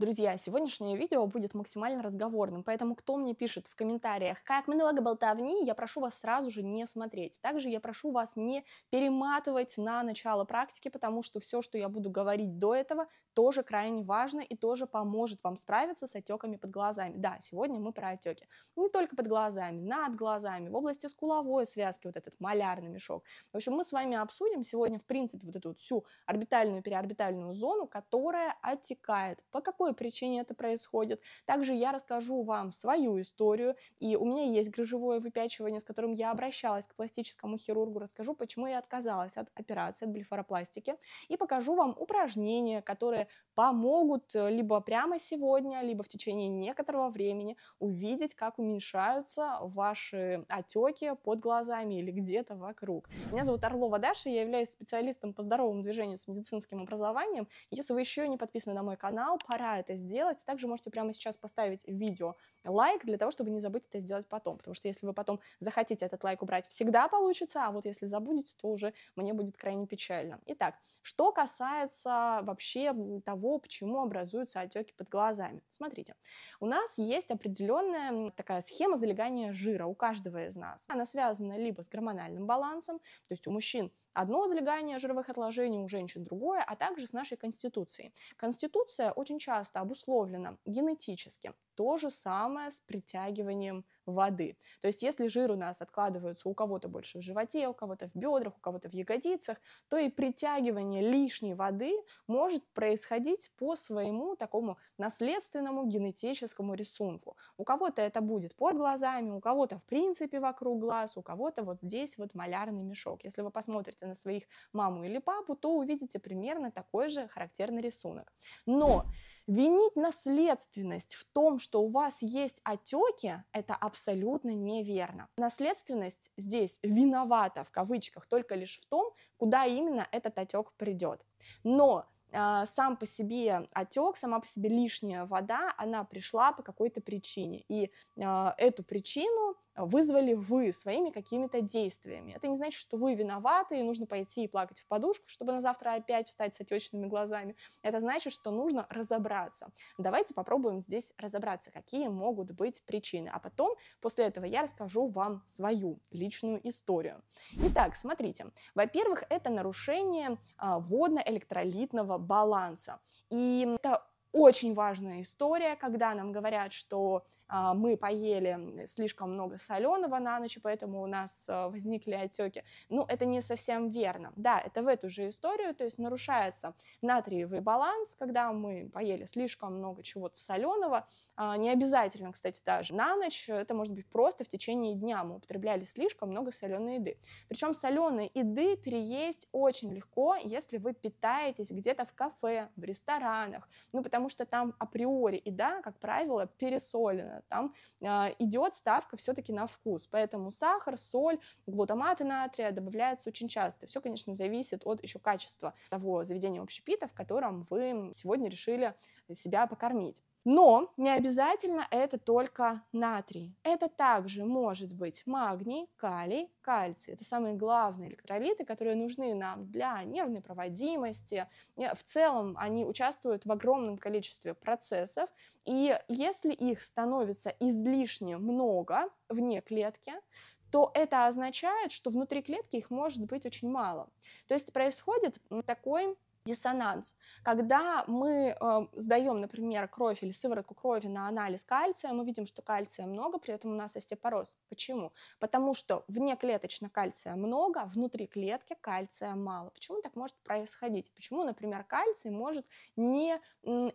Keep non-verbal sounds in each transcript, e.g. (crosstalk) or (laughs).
Друзья, сегодняшнее видео будет максимально разговорным, поэтому кто мне пишет в комментариях, как много болтовни, я прошу вас сразу же не смотреть. Также я прошу вас не перематывать на начало практики, потому что все, что я буду говорить до этого, тоже крайне важно и тоже поможет вам справиться с отеками под глазами. Да, сегодня мы про отеки. Не только под глазами, над глазами, в области скуловой связки, вот этот малярный мешок. В общем, мы с вами обсудим сегодня, в принципе, вот эту вот всю орбитальную-переорбитальную зону, которая отекает. По какой какой причине это происходит. Также я расскажу вам свою историю, и у меня есть грыжевое выпячивание, с которым я обращалась к пластическому хирургу, расскажу, почему я отказалась от операции, от блефаропластики, и покажу вам упражнения, которые помогут э, либо прямо сегодня, либо в течение некоторого времени увидеть, как уменьшаются ваши отеки под глазами или где-то вокруг. Меня зовут Орлова Даша, я являюсь специалистом по здоровому движению с медицинским образованием. Если вы еще не подписаны на мой канал, пора это сделать. Также можете прямо сейчас поставить видео лайк для того, чтобы не забыть это сделать потом, потому что если вы потом захотите этот лайк убрать, всегда получится, а вот если забудете, то уже мне будет крайне печально. Итак, что касается вообще того, почему образуются отеки под глазами. Смотрите, у нас есть определенная такая схема залегания жира у каждого из нас. Она связана либо с гормональным балансом, то есть у мужчин одно залегание жировых отложений, у женщин другое, а также с нашей конституцией. Конституция очень часто часто обусловлено генетически, то же самое с притягиванием воды. То есть если жир у нас откладывается у кого-то больше в животе, у кого-то в бедрах, у кого-то в ягодицах, то и притягивание лишней воды может происходить по своему такому наследственному генетическому рисунку. У кого-то это будет под глазами, у кого-то в принципе вокруг глаз, у кого-то вот здесь вот малярный мешок. Если вы посмотрите на своих маму или папу, то увидите примерно такой же характерный рисунок. Но винить наследственность в том, что что у вас есть отеки, это абсолютно неверно. Наследственность здесь виновата в кавычках только лишь в том, куда именно этот отек придет. Но а, сам по себе отек, сама по себе лишняя вода, она пришла по какой-то причине. И а, эту причину вызвали вы своими какими-то действиями. Это не значит, что вы виноваты, и нужно пойти и плакать в подушку, чтобы на завтра опять встать с отечными глазами. Это значит, что нужно разобраться. Давайте попробуем здесь разобраться, какие могут быть причины. А потом, после этого, я расскажу вам свою личную историю. Итак, смотрите. Во-первых, это нарушение а, водно-электролитного баланса. И это очень важная история, когда нам говорят, что э, мы поели слишком много соленого на ночь, поэтому у нас э, возникли отеки. Ну, это не совсем верно. Да, это в эту же историю, то есть нарушается натриевый баланс, когда мы поели слишком много чего-то соленого. Э, не обязательно, кстати, даже на ночь, это может быть просто в течение дня мы употребляли слишком много соленой еды. Причем соленой еды переесть очень легко, если вы питаетесь где-то в кафе, в ресторанах, ну, потому потому что там априори еда, как правило, пересолена. Там э, а, идет ставка все-таки на вкус. Поэтому сахар, соль, глутаматы натрия добавляются очень часто. Все, конечно, зависит от еще качества того заведения общепита, в котором вы сегодня решили себя покормить. Но не обязательно это только натрий. Это также может быть магний, калий, кальций. Это самые главные электролиты, которые нужны нам для нервной проводимости. В целом они участвуют в огромном количестве процессов. И если их становится излишне много вне клетки, то это означает, что внутри клетки их может быть очень мало. То есть происходит такой диссонанс. Когда мы э, эм, сдаем, например, кровь или сыворотку крови на анализ кальция, мы видим, что кальция много, при этом у нас остеопороз. Почему? Потому что вне клеточно кальция много, а внутри клетки кальция мало. Почему так может происходить? Почему, например, кальций может не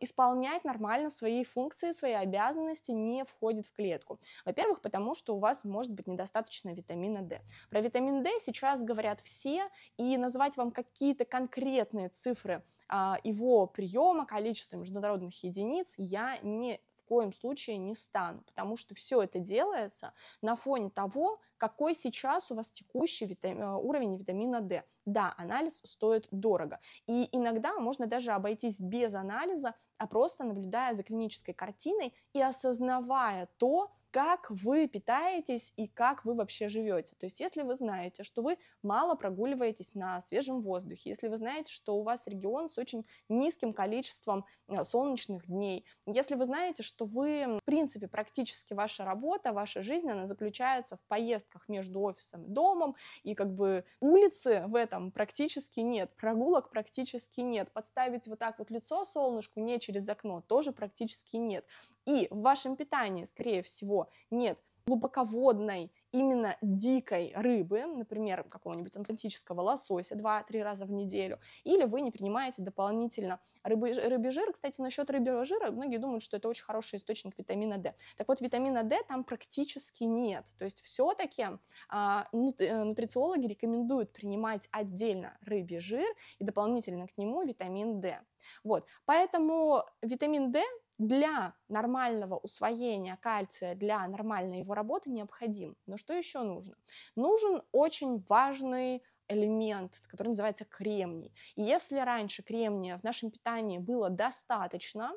исполнять нормально свои функции, свои обязанности, не входит в клетку? Во-первых, потому что у вас может быть недостаточно витамина D. Про витамин D сейчас говорят все, и назвать вам какие-то конкретные цифры цифры а, его приема, количество международных единиц я ни в коем случае не стану, потому что все это делается на фоне того, какой сейчас у вас текущий витами, э, уровень витамина D. Да, анализ стоит дорого. И иногда можно даже обойтись без анализа, а просто наблюдая за клинической картиной и осознавая то, как вы питаетесь и как вы вообще живете. То есть, если вы знаете, что вы мало прогуливаетесь на свежем воздухе, если вы знаете, что у вас регион с очень низким количеством э, солнечных дней, если вы знаете, что вы, в принципе, практически ваша работа, ваша жизнь, она заключается в поездках между офисом и домом, и как бы улицы в этом практически нет, прогулок практически нет, подставить вот так вот лицо солнышку не через окно тоже практически нет. И в вашем питании, скорее всего, нет глубоководной, именно дикой рыбы, например, какого-нибудь атлантического лосося 2-3 раза в неделю, или вы не принимаете дополнительно рыбы, рыбий жир. Кстати, насчет рыбьего жира, многие думают, что это очень хороший источник витамина D. Так вот, витамина D там практически нет. То есть все-таки а, э, нутрициологи рекомендуют принимать отдельно рыбий жир и дополнительно к нему витамин D. Вот. Поэтому витамин D для нормального усвоения кальция, для нормальной его работы необходим. Но что еще нужно? Нужен очень важный элемент, который называется кремний. И если раньше кремния в нашем питании было достаточно,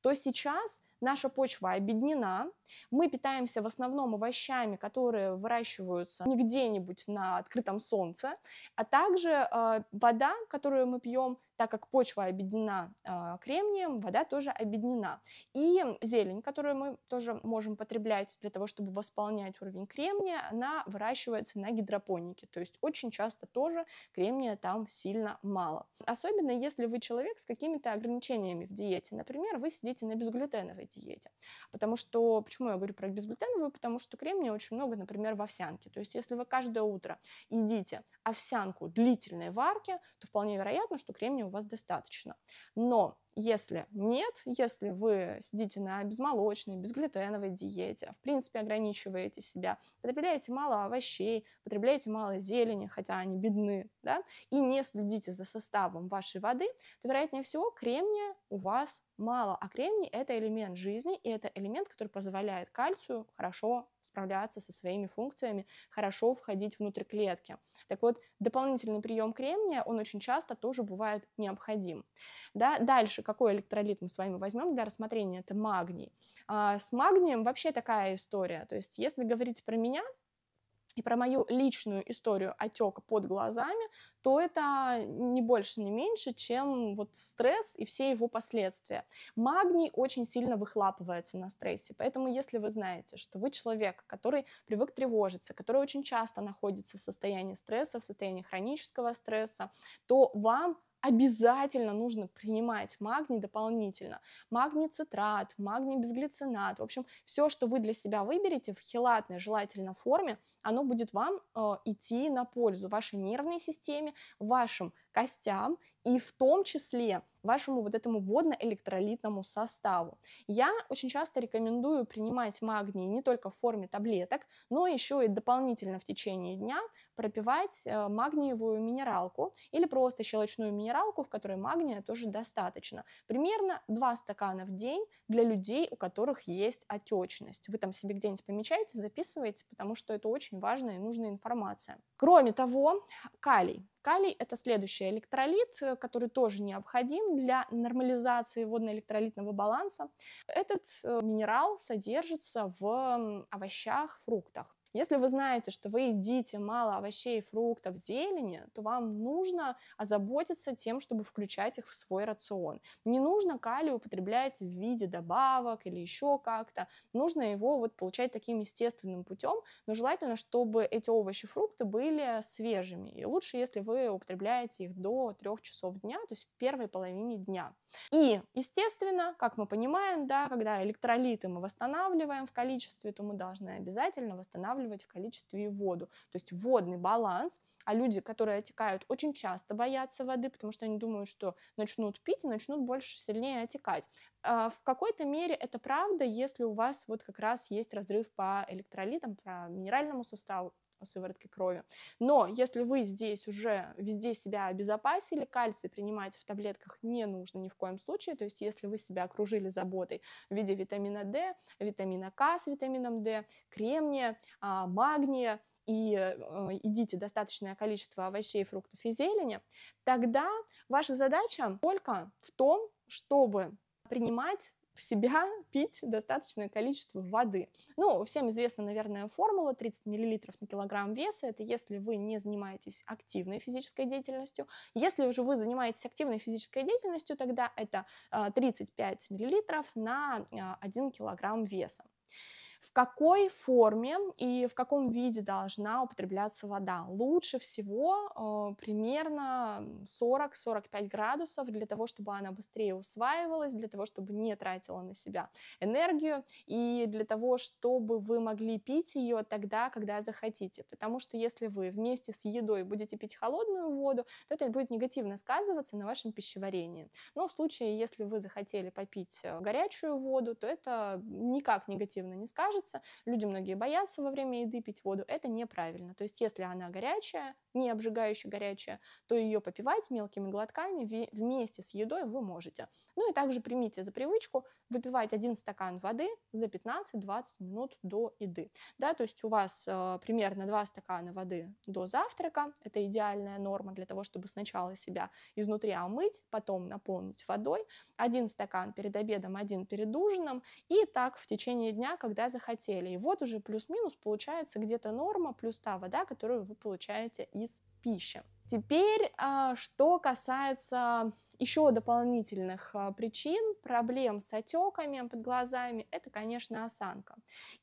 то сейчас наша почва обеднена, мы питаемся в основном овощами, которые выращиваются не где-нибудь на открытом солнце, а также э, вода, которую мы пьем, так как почва обеднена э, кремнием, вода тоже обеднена. И зелень, которую мы тоже можем потреблять для того, чтобы восполнять уровень кремния, она выращивается на гидропонике, то есть очень часто тоже кремния там сильно мало. Особенно если вы человек с какими-то ограничениями в диете, например, вы сидите на безглютеновой диете. Потому что, почему я говорю про безглютеновую? Потому что кремния очень много, например, в овсянке. То есть если вы каждое утро едите овсянку длительной варки, то вполне вероятно, что кремния у вас достаточно. Но если нет, если вы сидите на безмолочной, безглютеновой диете, а в принципе ограничиваете себя, потребляете мало овощей, потребляете мало зелени, хотя они бедны, да, и не следите за составом вашей воды, то, вероятнее всего, кремния у вас мало. А кремний – это элемент жизни, и это элемент, который позволяет кальцию хорошо справляться со своими функциями, хорошо входить внутрь клетки. Так вот, дополнительный прием кремния, он очень часто тоже бывает необходим. Да, дальше, какой электролит мы с вами возьмем для рассмотрения, это магний. А, с магнием вообще такая история. То есть, если говорить про меня, и про мою личную историю отека под глазами, то это не больше, не меньше, чем вот стресс и все его последствия. Магний очень сильно выхлапывается на стрессе, поэтому если вы знаете, что вы человек, который привык тревожиться, который очень часто находится в состоянии стресса, в состоянии хронического стресса, то вам обязательно нужно принимать магний дополнительно. Магний цитрат, магний безглицинат, в общем, все, что вы для себя выберете в хелатной желательно форме, оно будет вам э, идти на пользу вашей нервной системе, вашим костям и в том числе вашему вот этому водно-электролитному составу. Я очень часто рекомендую принимать магний не только в форме таблеток, но еще и дополнительно в течение дня пропивать э, магниевую минералку или просто щелочную минералку, в которой магния тоже достаточно. Примерно 2 стакана в день для людей, у которых есть отечность. Вы там себе где-нибудь помечаете, записываете, потому что это очень важная и нужная информация. Кроме того, калий. Калий – это следующий электролит, э, который тоже необходим для нормализации водно-электролитного баланса. Этот э, минерал содержится в овощах, фруктах. Если вы знаете, что вы едите мало овощей, фруктов, зелени, то вам нужно озаботиться тем, чтобы включать их в свой рацион. Не нужно калий употреблять в виде добавок или еще как-то. Нужно его вот получать таким естественным путем, но желательно, чтобы эти овощи, фрукты были свежими. И лучше, если вы употребляете их до трех часов дня, то есть в первой половине дня. И, естественно, как мы понимаем, да, когда электролиты мы восстанавливаем в количестве, то мы должны обязательно восстанавливать восстанавливать в количестве и воду. То есть водный баланс, а люди, которые отекают, очень часто боятся воды, потому что они думают, что начнут пить и начнут больше сильнее отекать. А, в какой-то мере это правда, если у вас вот как раз есть разрыв по электролитам, по минеральному составу сыворотки крови. Но если вы здесь уже везде себя обезопасили, кальций принимать в таблетках не нужно ни в коем случае. То есть если вы себя окружили заботой в виде витамина D, витамина К с витамином D, кремния, а, магния, и едите э, достаточное количество овощей, фруктов и зелени, тогда ваша задача только в том, чтобы принимать в себя пить достаточное количество воды. Ну, всем известна, наверное, формула 30 мл на килограмм веса. Это если вы не занимаетесь активной физической деятельностью. Если уже вы занимаетесь активной физической деятельностью, тогда это 35 а, мл на 1 а, килограмм веса. В какой форме и в каком виде должна употребляться вода? Лучше всего э, примерно 40-45 градусов для того, чтобы она быстрее усваивалась, для того, чтобы не тратила на себя энергию и для того, чтобы вы могли пить ее тогда, когда захотите. Потому что если вы вместе с едой будете пить холодную воду, то это будет негативно сказываться на вашем пищеварении. Но в случае, если вы захотели попить э, горячую воду, то это никак негативно не скажется кажется. Люди многие боятся во время еды пить воду. Это неправильно. То есть если она горячая, не обжигающая горячая, то ее попивать мелкими глотками вместе с едой вы можете. Ну и также примите за привычку выпивать один стакан воды за 15-20 минут до еды. Да, то есть у вас э, примерно 2 стакана воды до завтрака. Это идеальная норма для того, чтобы сначала себя изнутри омыть, потом наполнить водой. Один стакан перед обедом, один перед ужином. И так в течение дня, когда захотите захотели. И вот уже плюс-минус получается где-то норма плюс та вода, которую вы получаете из пищи. Теперь, а, что касается еще дополнительных а, причин, проблем с отеками под глазами, это, конечно, осанка.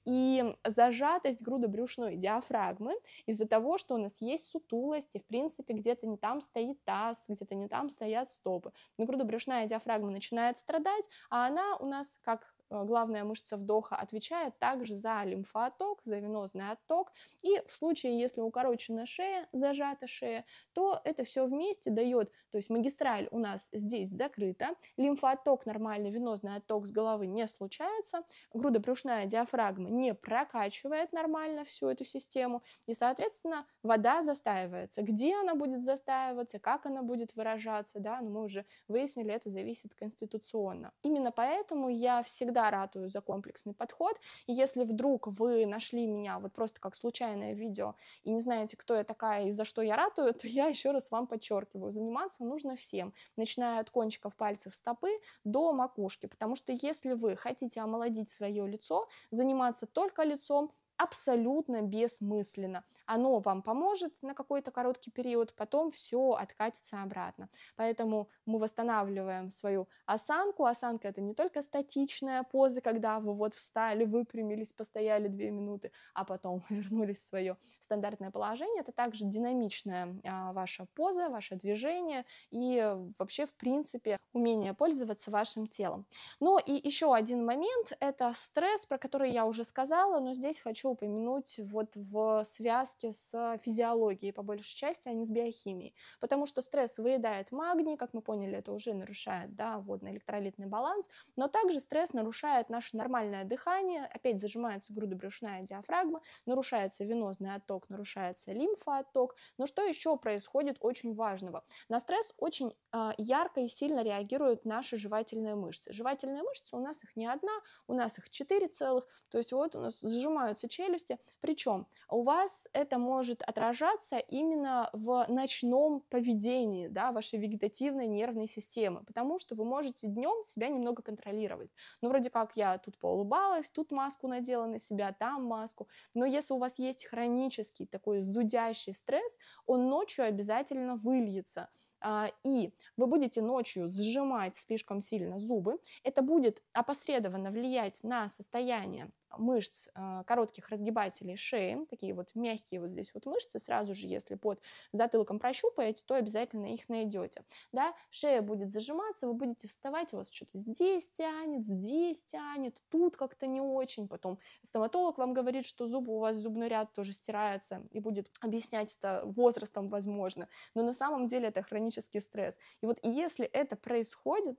И зажатость грудобрюшной диафрагмы из-за того, что у нас есть сутулость, и, в принципе, где-то не там стоит таз, где-то не там стоят стопы. Но грудобрюшная диафрагма начинает страдать, а она у нас, как Э, главная мышца вдоха, отвечает также за лимфоотток, за венозный отток. И в случае, если укорочена шея, зажата шея, то это все вместе дает то есть магистраль у нас здесь закрыта, лимфоотток, нормальный венозный отток с головы не случается, грудопрюшная диафрагма не прокачивает нормально всю эту систему, и, соответственно, вода застаивается. Где она будет застаиваться, как она будет выражаться, да, ну, мы уже выяснили, это зависит конституционно. Именно поэтому я всегда ратую за комплексный подход, и если вдруг вы нашли меня вот просто как случайное видео и не знаете, кто я такая и за что я ратую, (laughs) то я еще раз вам подчеркиваю, заниматься заниматься нужно всем, начиная от кончиков пальцев стопы до макушки, потому что если вы хотите омолодить свое лицо, заниматься только лицом, абсолютно бессмысленно. Оно вам поможет на какой-то короткий период, потом все откатится обратно. Поэтому мы восстанавливаем свою осанку. Осанка это не только статичная поза, когда вы вот встали, выпрямились, постояли две минуты, а потом (laughs) вернулись в свое стандартное положение. Это также динамичная а, ваша поза, ваше движение и вообще, в принципе, умение пользоваться вашим телом. Ну и еще один момент — это стресс, про который я уже сказала, но здесь хочу хочу упомянуть вот в связке с физиологией, по большей части, а не с биохимией. Потому что стресс выедает магний, как мы поняли, это уже нарушает да, водно-электролитный баланс, но также стресс нарушает наше нормальное дыхание, опять зажимается грудобрюшная диафрагма, нарушается венозный отток, нарушается лимфоотток. Но что еще происходит очень важного? На стресс очень э, ярко и сильно реагируют наши жевательные мышцы. Жевательные мышцы у нас их не одна, у нас их четыре целых, то есть вот у нас сжимаются челюсти. Причем у вас это может отражаться именно в ночном поведении да, вашей вегетативной нервной системы, потому что вы можете днем себя немного контролировать. Ну, вроде как я тут поулыбалась, тут маску надела на себя, там маску. Но если у вас есть хронический такой зудящий стресс, он ночью обязательно выльется. А, и вы будете ночью сжимать слишком сильно зубы, это будет опосредованно влиять на состояние мышц а, коротких разгибателей шеи, такие вот мягкие вот здесь вот мышцы, сразу же, если под затылком прощупаете, то обязательно их найдете. Да? Шея будет зажиматься, вы будете вставать, у вас что-то здесь тянет, здесь тянет, тут как-то не очень. Потом стоматолог вам говорит, что зубы у вас зубной ряд тоже стирается и будет объяснять это возрастом, возможно. Но на самом деле это хронически хронический стресс. И вот если это происходит,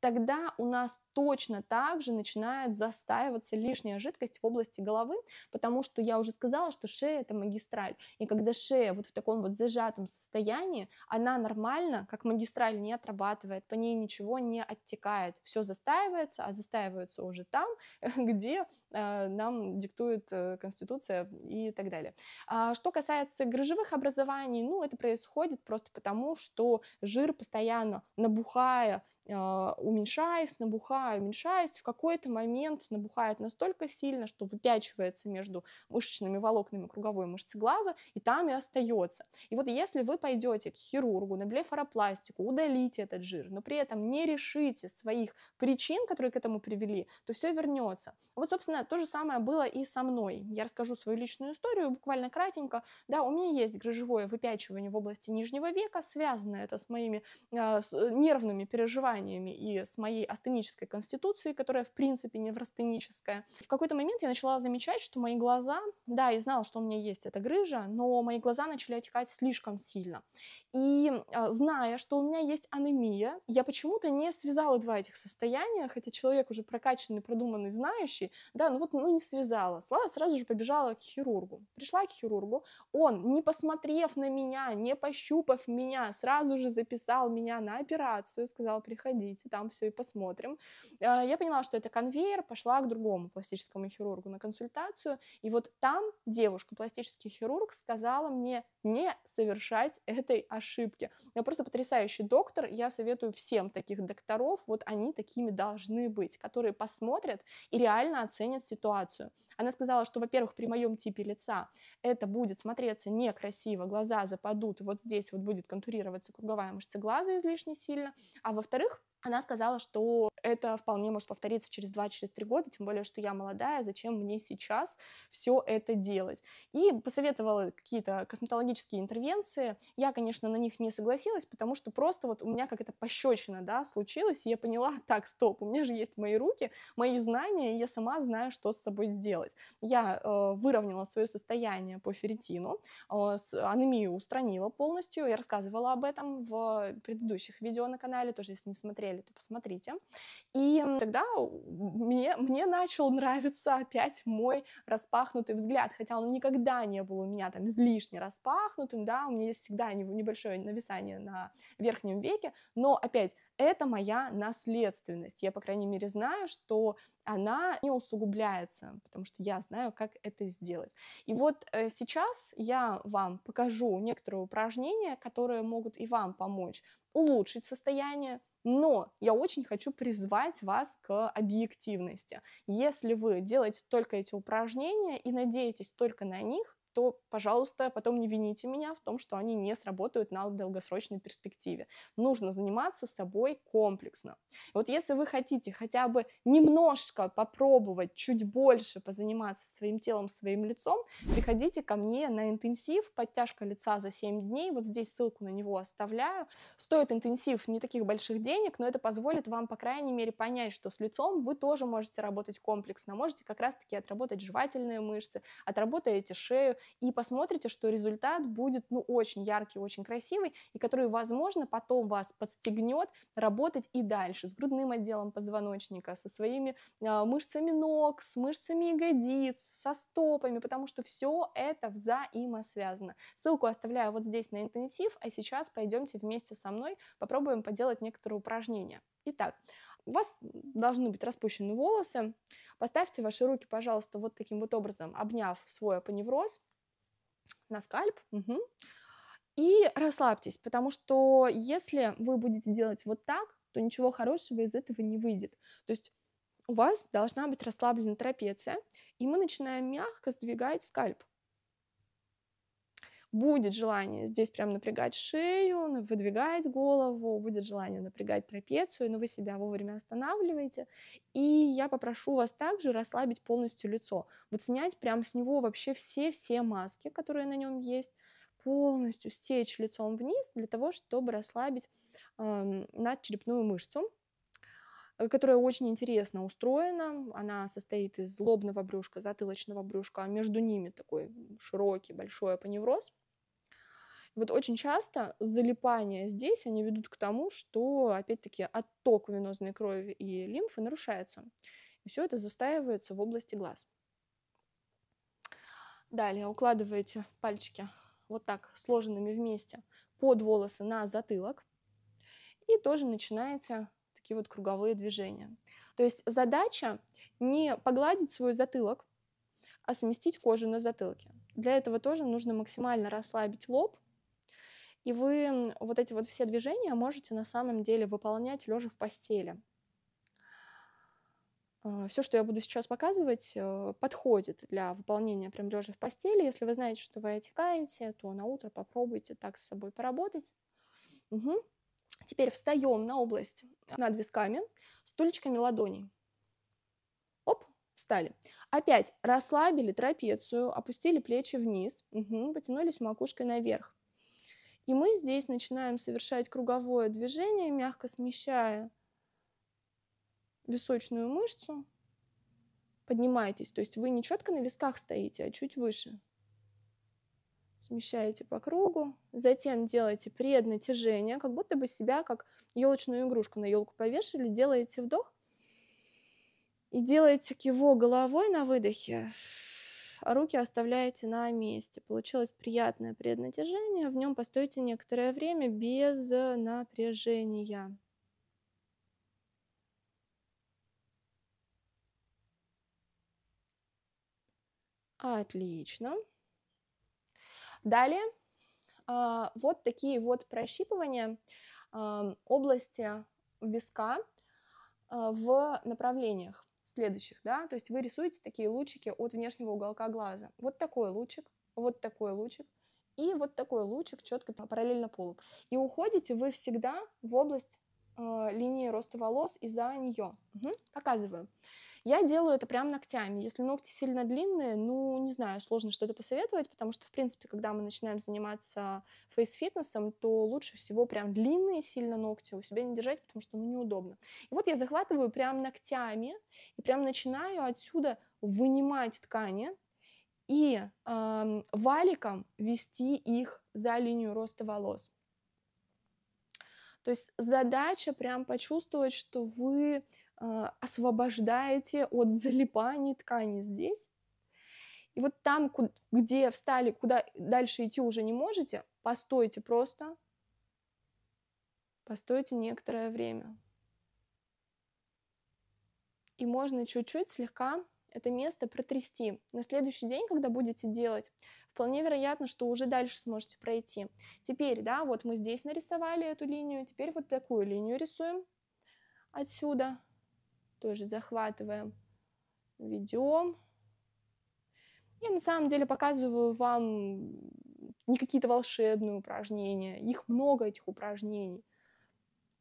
тогда у нас точно так же начинает застаиваться лишняя жидкость в области головы, потому что я уже сказала, что шея — это магистраль. И когда шея вот в таком вот зажатом состоянии, она нормально, как магистраль, не отрабатывает, по ней ничего не оттекает, все застаивается, а застаивается уже там, (laughs) где э, нам диктует э, Конституция и так далее. А что касается грыжевых образований, ну, это происходит просто потому, что жир постоянно набухая э, уменьшаясь, набухая, уменьшаясь, в какой-то момент набухает настолько сильно, что выпячивается между мышечными волокнами круговой мышцы глаза, и там и остается. И вот если вы пойдете к хирургу на блефаропластику, удалите этот жир, но при этом не решите своих причин, которые к этому привели, то все вернется. Вот, собственно, то же самое было и со мной. Я расскажу свою личную историю буквально кратенько. Да, у меня есть грыжевое выпячивание в области нижнего века, связано это с моими э, с э, нервными переживаниями и с моей астенической конституцией, которая, в принципе, неврастеническая, в какой-то момент я начала замечать, что мои глаза, да, я знала, что у меня есть эта грыжа, но мои глаза начали отекать слишком сильно. И а, зная, что у меня есть анемия, я почему-то не связала два этих состояния, хотя человек уже прокачанный, продуманный, знающий, да, ну вот, ну не связала. Слава сразу же побежала к хирургу. Пришла к хирургу, он, не посмотрев на меня, не пощупав меня, сразу же записал меня на операцию, сказал, приходите, там все и посмотрим. А, я поняла, что это конвейер, пошла к другому пластическому хирургу на консультацию, и вот там девушка, пластический хирург, сказала мне не совершать этой ошибки. Я просто потрясающий доктор, я советую всем таких докторов, вот они такими должны быть, которые посмотрят и реально оценят ситуацию. Она сказала, что, во-первых, при моем типе лица это будет смотреться некрасиво, глаза западут, вот здесь вот будет контурироваться круговая мышца глаза излишне сильно, а во-вторых, она сказала, что это вполне может повториться через 2-3 через года, тем более, что я молодая, зачем мне сейчас все это делать. И посоветовала какие-то косметологические интервенции. Я, конечно, на них не согласилась, потому что просто вот у меня как это пощечина, да, случилась, и я поняла, (laughs) так, стоп, у меня же есть мои руки, мои знания, и я сама знаю, что с собой сделать. Я э, выровняла свое состояние по ферритину, э, с, анемию устранила полностью, я рассказывала об этом в предыдущих видео на канале, тоже если не смотрели, смотрели, то посмотрите. И тогда мне, мне начал нравиться опять мой распахнутый взгляд, хотя он никогда не был у меня там излишне распахнутым, да, у меня есть всегда небольшое нависание на верхнем веке, но опять это моя наследственность. Я, по крайней мере, знаю, что она не усугубляется, потому что я знаю, как это сделать. И вот э, сейчас я вам покажу некоторые упражнения, которые могут и вам помочь улучшить состояние но я очень хочу призвать вас к объективности. Если вы делаете только эти упражнения и надеетесь только на них, то, пожалуйста, потом не вините меня в том, что они не сработают на долгосрочной перспективе. Нужно заниматься собой комплексно. И вот если вы хотите хотя бы немножко попробовать, чуть больше позаниматься своим телом, своим лицом, приходите ко мне на интенсив «Подтяжка лица за 7 дней». Вот здесь ссылку на него оставляю. Стоит интенсив не таких больших денег, но это позволит вам, по крайней мере, понять, что с лицом вы тоже можете работать комплексно. Можете как раз-таки отработать жевательные мышцы, отработаете шею, и посмотрите, что результат будет, ну, очень яркий, очень красивый, и который, возможно, потом вас подстегнет работать и дальше с грудным отделом позвоночника, со своими э, мышцами ног, с мышцами ягодиц, со стопами, потому что все это взаимосвязано. Ссылку оставляю вот здесь на интенсив, а сейчас пойдемте вместе со мной попробуем поделать некоторые упражнения. Итак, у вас должны быть распущены волосы. Поставьте ваши руки, пожалуйста, вот таким вот образом, обняв свой апоневроз на скальп. Угу. И расслабьтесь, потому что если вы будете делать вот так, то ничего хорошего из этого не выйдет. То есть у вас должна быть расслаблена трапеция, и мы начинаем мягко сдвигать скальп будет желание здесь прям напрягать шею, выдвигать голову, будет желание напрягать трапецию, но вы себя вовремя останавливаете. И я попрошу вас также расслабить полностью лицо. Вот снять прям с него вообще все-все маски, которые на нем есть, полностью стечь лицом вниз для того, чтобы расслабить э, надчерепную мышцу. Э, которая очень интересно устроена. Она состоит из лобного брюшка, затылочного брюшка, а между ними такой широкий, большой апоневроз. Вот очень часто залипания здесь, они ведут к тому, что, опять-таки, отток венозной крови и лимфы нарушается. И все это застаивается в области глаз. Далее укладываете пальчики вот так, сложенными вместе, под волосы на затылок. И тоже начинаете такие вот круговые движения. То есть задача не погладить свой затылок, а сместить кожу на затылке. Для этого тоже нужно максимально расслабить лоб, и вы вот эти вот все движения можете на самом деле выполнять лежа в постели. Э, все, что я буду сейчас показывать, э, подходит для выполнения прям лежа в постели. Если вы знаете, что вы отекаете, то на утро попробуйте так с собой поработать. Угу. Теперь встаем на область над висками стульчиками ладоней. Оп, встали. Опять расслабили трапецию, опустили плечи вниз, угу, потянулись макушкой наверх. И мы здесь начинаем совершать круговое движение, мягко смещая височную мышцу. Поднимайтесь, то есть вы не четко на висках стоите, а чуть выше смещаете по кругу, затем делаете преднатяжение, как будто бы себя как елочную игрушку на елку повешали, делаете вдох и делаете к его головой на выдохе, а руки оставляете на месте. Получилось приятное преднатяжение, в нем постойте некоторое время без напряжения. Отлично. Далее а, вот такие вот прощипывания области виска а, в направлениях следующих, да, то есть вы рисуете такие лучики от внешнего уголка глаза. Вот такой лучик, вот такой лучик и вот такой лучик четко параллельно полу. И уходите вы всегда в область Э, линии роста волос и за нее. Угу. Показываю. Я делаю это прям ногтями. Если ногти сильно длинные, ну, не знаю, сложно что-то посоветовать, потому что, в принципе, когда мы начинаем заниматься фейс-фитнесом, то лучше всего прям длинные сильно ногти у себя не держать, потому что, ну, неудобно. И вот я захватываю прям ногтями и прям начинаю отсюда вынимать ткани, и э, валиком вести их за линию роста волос. То есть задача прям почувствовать, что вы э, освобождаете от залипаний ткани здесь. И вот там, где встали, куда дальше идти уже не можете, постойте просто, постойте некоторое время. И можно чуть-чуть слегка это место протрясти. На следующий день, когда будете делать, вполне вероятно, что уже дальше сможете пройти. Теперь, да, вот мы здесь нарисовали эту линию, теперь вот такую линию рисуем отсюда. Тоже захватываем, ведем. Я на самом деле показываю вам не какие-то волшебные упражнения. Их много, этих упражнений.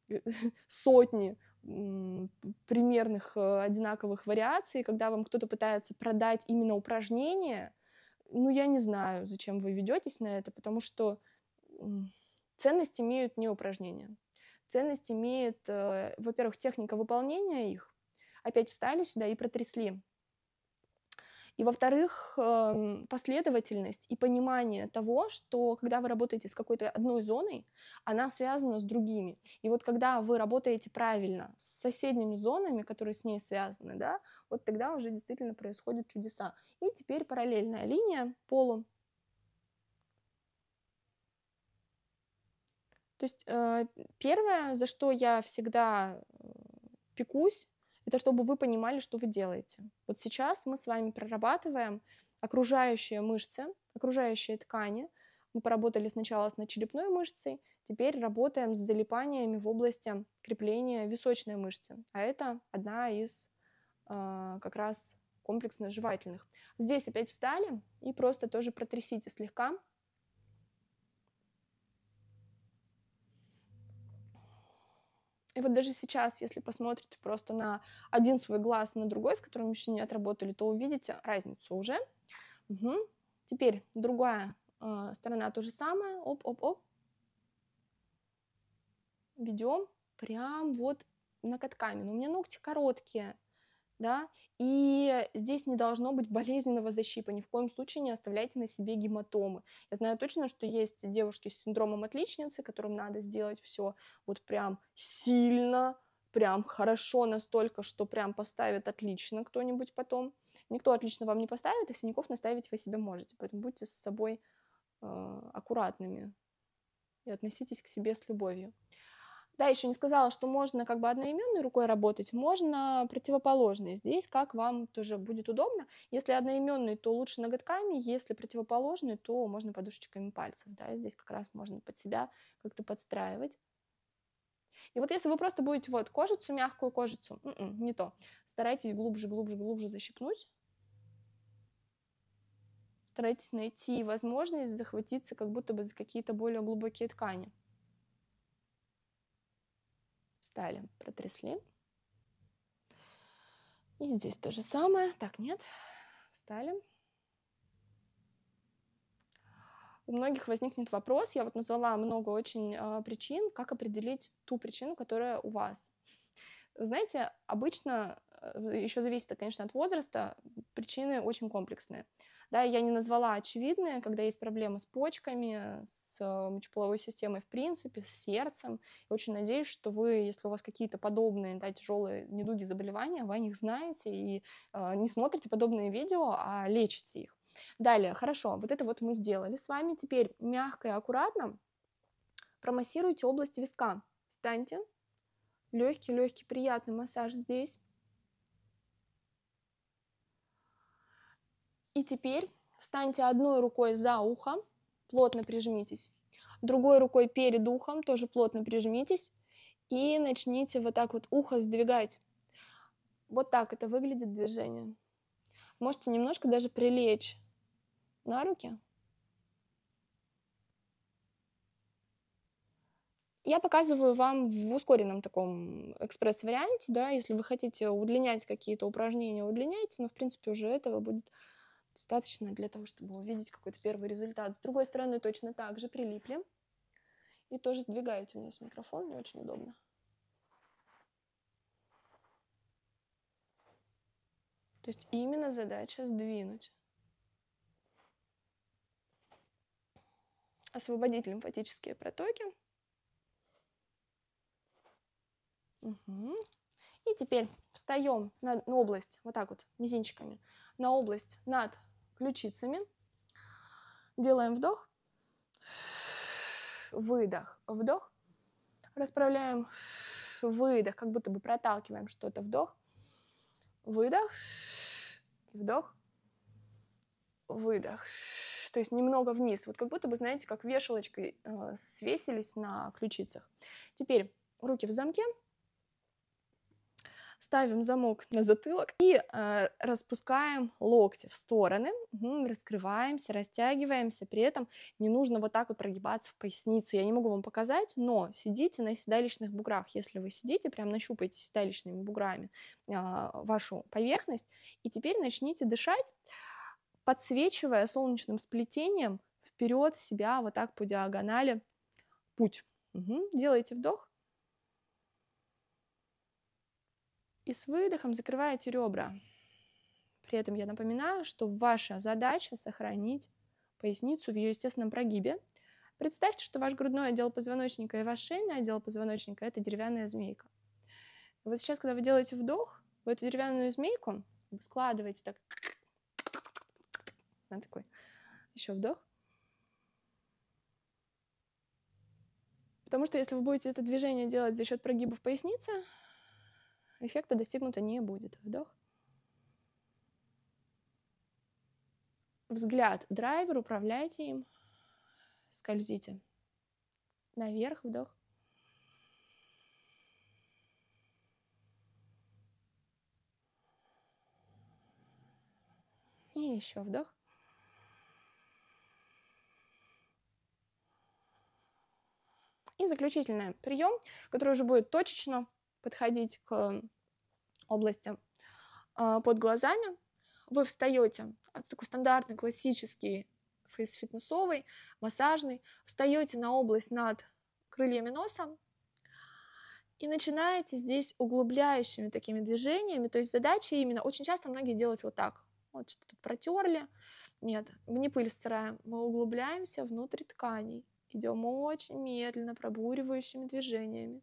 Э, (laughs) сотни примерных э, одинаковых вариаций, когда вам кто-то пытается продать именно упражнение, ну, я не знаю, зачем вы ведетесь на это, потому что ценность имеют не упражнения. Ценность имеет, э, во-первых, техника выполнения их. Опять встали сюда и протрясли. И, во-вторых, эм, последовательность и понимание того, что когда вы работаете с какой-то одной зоной, она связана с другими. И вот когда вы работаете правильно с соседними зонами, которые с ней связаны, да, вот тогда уже действительно происходят чудеса. И теперь параллельная линия полу. То есть э, первое, за что я всегда э, пекусь, это чтобы вы понимали, что вы делаете. Вот сейчас мы с вами прорабатываем окружающие мышцы, окружающие ткани. Мы поработали сначала с начерепной мышцей, теперь работаем с залипаниями в области крепления височной мышцы. А это одна из э, как раз комплексно-жевательных. Здесь опять встали и просто тоже протрясите слегка И вот даже сейчас, если посмотрите просто на один свой глаз на другой, с которым еще не отработали, то увидите разницу уже. Угу. Теперь другая э, сторона то же самое. Оп-оп-оп. Ведем прям вот накатками. Но у меня ногти короткие да, и здесь не должно быть болезненного защипа, ни в коем случае не оставляйте на себе гематомы. Я знаю точно, что есть девушки с синдромом отличницы, которым надо сделать все вот прям сильно, прям хорошо настолько, что прям поставит отлично кто-нибудь потом. Никто отлично вам не поставит, а синяков наставить вы себе можете, поэтому будьте с собой э, аккуратными и относитесь к себе с любовью. Да, еще не сказала, что можно как бы одноименной рукой работать, можно противоположной. Здесь как вам тоже будет удобно. Если одноименной, то лучше ноготками, если противоположной, то можно подушечками пальцев. Да, здесь как раз можно под себя как-то подстраивать. И вот если вы просто будете вот кожицу, мягкую кожицу, м-м, не то, старайтесь глубже, глубже, глубже защипнуть. Старайтесь найти возможность захватиться как будто бы за какие-то более глубокие ткани. Встали, протрясли. И здесь то же самое. Так, нет. Встали. у многих возникнет вопрос, я вот назвала много очень э, причин, как определить ту причину, которая у вас. Знаете, обычно, э, еще зависит, конечно, от возраста, причины очень комплексные. Да, я не назвала очевидные, когда есть проблемы с почками, с э, мочеполовой системой в принципе, с сердцем. Я очень надеюсь, что вы, если у вас какие-то подобные да, тяжелые недуги, заболевания, вы о них знаете и э, не смотрите подобные видео, а лечите их. Далее, хорошо, вот это вот мы сделали с вами. Теперь мягко и аккуратно промассируйте область виска. Встаньте, легкий-легкий приятный массаж здесь. И теперь встаньте одной рукой за ухо, плотно прижмитесь. Другой рукой перед ухом, тоже плотно прижмитесь. И начните вот так вот ухо сдвигать. Вот так это выглядит движение. Можете немножко даже прилечь на руки. Я показываю вам в ускоренном таком экспресс-варианте, да, если вы хотите удлинять какие-то упражнения, удлиняйте, но, в принципе, уже этого будет достаточно для того, чтобы увидеть какой-то первый результат. С другой стороны, точно так же прилипли. И тоже сдвигаете у меня с микрофон, не очень удобно. То есть именно задача сдвинуть. Освободить лимфатические протоки. Угу. И теперь встаем на область, вот так вот, мизинчиками, на область над ключицами. Делаем вдох, выдох, вдох. Расправляем, выдох, как будто бы проталкиваем что-то. Вдох, выдох, вдох, выдох. То есть немного вниз. Вот как будто бы, знаете, как вешалочкой э, свесились на ключицах. Теперь руки в замке ставим замок на затылок и э, распускаем локти в стороны, угу, раскрываемся, растягиваемся, при этом не нужно вот так вот прогибаться в пояснице. Я не могу вам показать, но сидите на седалищных буграх, если вы сидите, прям нащупайте седалищными буграми э, вашу поверхность, и теперь начните дышать, подсвечивая солнечным сплетением вперед себя вот так по диагонали путь. Угу. Делаете вдох И с выдохом закрываете ребра. При этом я напоминаю, что ваша задача сохранить поясницу в ее естественном прогибе. Представьте, что ваш грудной отдел позвоночника и ваш шейный отдел позвоночника – это деревянная змейка. И вот сейчас, когда вы делаете вдох, вы эту деревянную змейку складываете так. Она такой. Еще вдох. Потому что если вы будете это движение делать за счет прогибов поясницы, эффекта достигнуто не будет. Вдох. Взгляд драйвер, управляйте им, скользите. Наверх, вдох. И еще вдох. И заключительный прием, который уже будет точечно подходить к области а, под глазами, вы встаете, а, такой стандартный, классический, фейс-фитнесовый, массажный, встаете на область над крыльями носа и начинаете здесь углубляющими такими движениями, то есть задача именно, очень часто многие делают вот так, вот что-то тут протерли, нет, мы не пыль стираем, мы углубляемся внутрь тканей, идем очень медленно, пробуривающими движениями,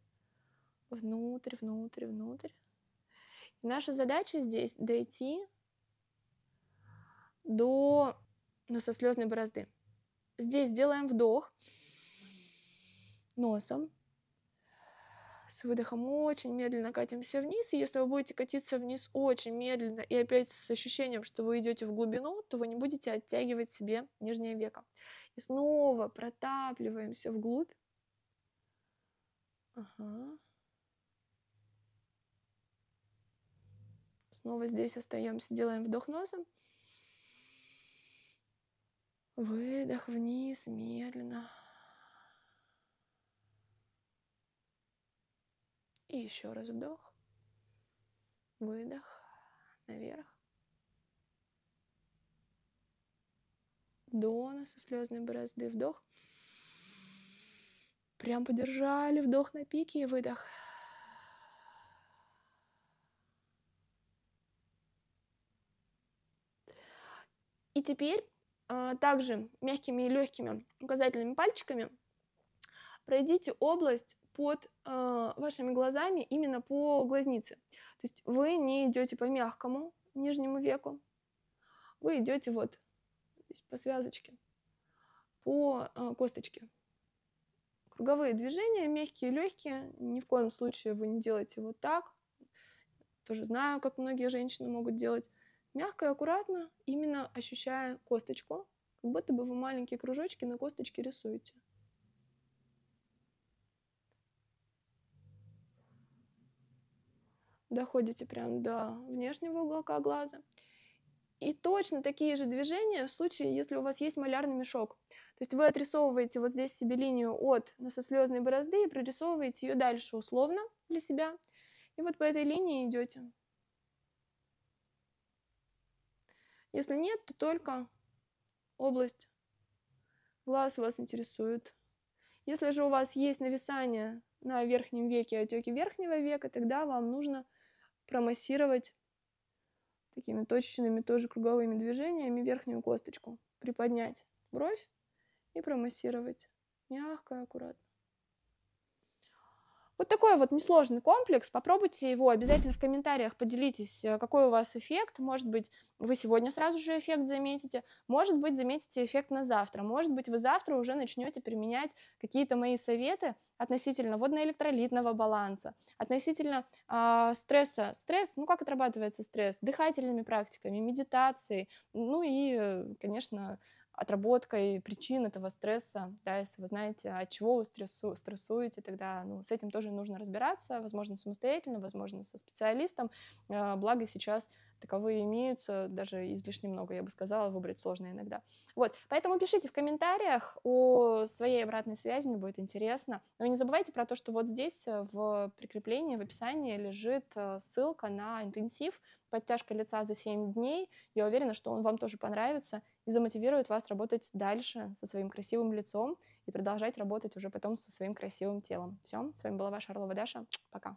внутрь, внутрь, внутрь. И наша задача здесь дойти до носослезной ну, борозды. Здесь делаем вдох носом. С выдохом очень медленно катимся вниз. И если вы будете катиться вниз очень медленно и опять с ощущением, что вы идете в глубину, то вы не будете оттягивать себе нижнее веко. И снова протапливаемся вглубь. Ага. Снова здесь остаемся, делаем вдох носом. Выдох вниз, медленно. И еще раз вдох. Выдох наверх. До носа слезной борозды. Вдох. Прям подержали. Вдох на пике и выдох. Выдох. И теперь а, также мягкими и легкими указательными пальчиками пройдите область под а, вашими глазами именно по глазнице. То есть вы не идете по мягкому нижнему веку, вы идете вот здесь по связочке, по а, косточке. Круговые движения, мягкие, легкие. Ни в коем случае вы не делаете вот так. Тоже знаю, как многие женщины могут делать мягко и аккуратно, именно ощущая косточку, как будто бы вы маленькие кружочки на косточке рисуете. Доходите прям до внешнего уголка глаза. И точно такие же движения в случае, если у вас есть малярный мешок. То есть вы отрисовываете вот здесь себе линию от носослезной борозды и прорисовываете ее дальше условно для себя. И вот по этой линии идете. Если нет, то только область глаз вас интересует. Если же у вас есть нависание на верхнем веке, отеки верхнего века, тогда вам нужно промассировать такими точечными тоже круговыми движениями верхнюю косточку, приподнять бровь и промассировать мягко и аккуратно. Вот такой вот несложный комплекс. Попробуйте его, обязательно в комментариях поделитесь, э, какой у вас эффект. Может быть, вы сегодня сразу же эффект заметите, может быть, заметите эффект на завтра, может быть, вы завтра уже начнете применять какие-то мои советы относительно водно-электролитного баланса, относительно э, стресса. Стресс, ну как отрабатывается стресс? Дыхательными практиками, медитацией, ну и, э, конечно, отработкой причин этого стресса, да, если вы знаете, от чего вы стрессу, стрессуете, тогда ну, с этим тоже нужно разбираться, возможно, самостоятельно, возможно, со специалистом. Э, благо сейчас Таковые имеются, даже излишне много, я бы сказала, выбрать сложно иногда. Вот, поэтому пишите в комментариях о своей обратной связи, мне будет интересно. Но ну не забывайте про то, что вот здесь э, в прикреплении, в описании лежит э, ссылка на интенсив «Подтяжка лица за 7 дней». Я уверена, что он вам тоже понравится и замотивирует вас работать дальше со своим красивым лицом и продолжать работать уже потом со своим красивым телом. Все, с вами была ваша Орлова Даша. Пока.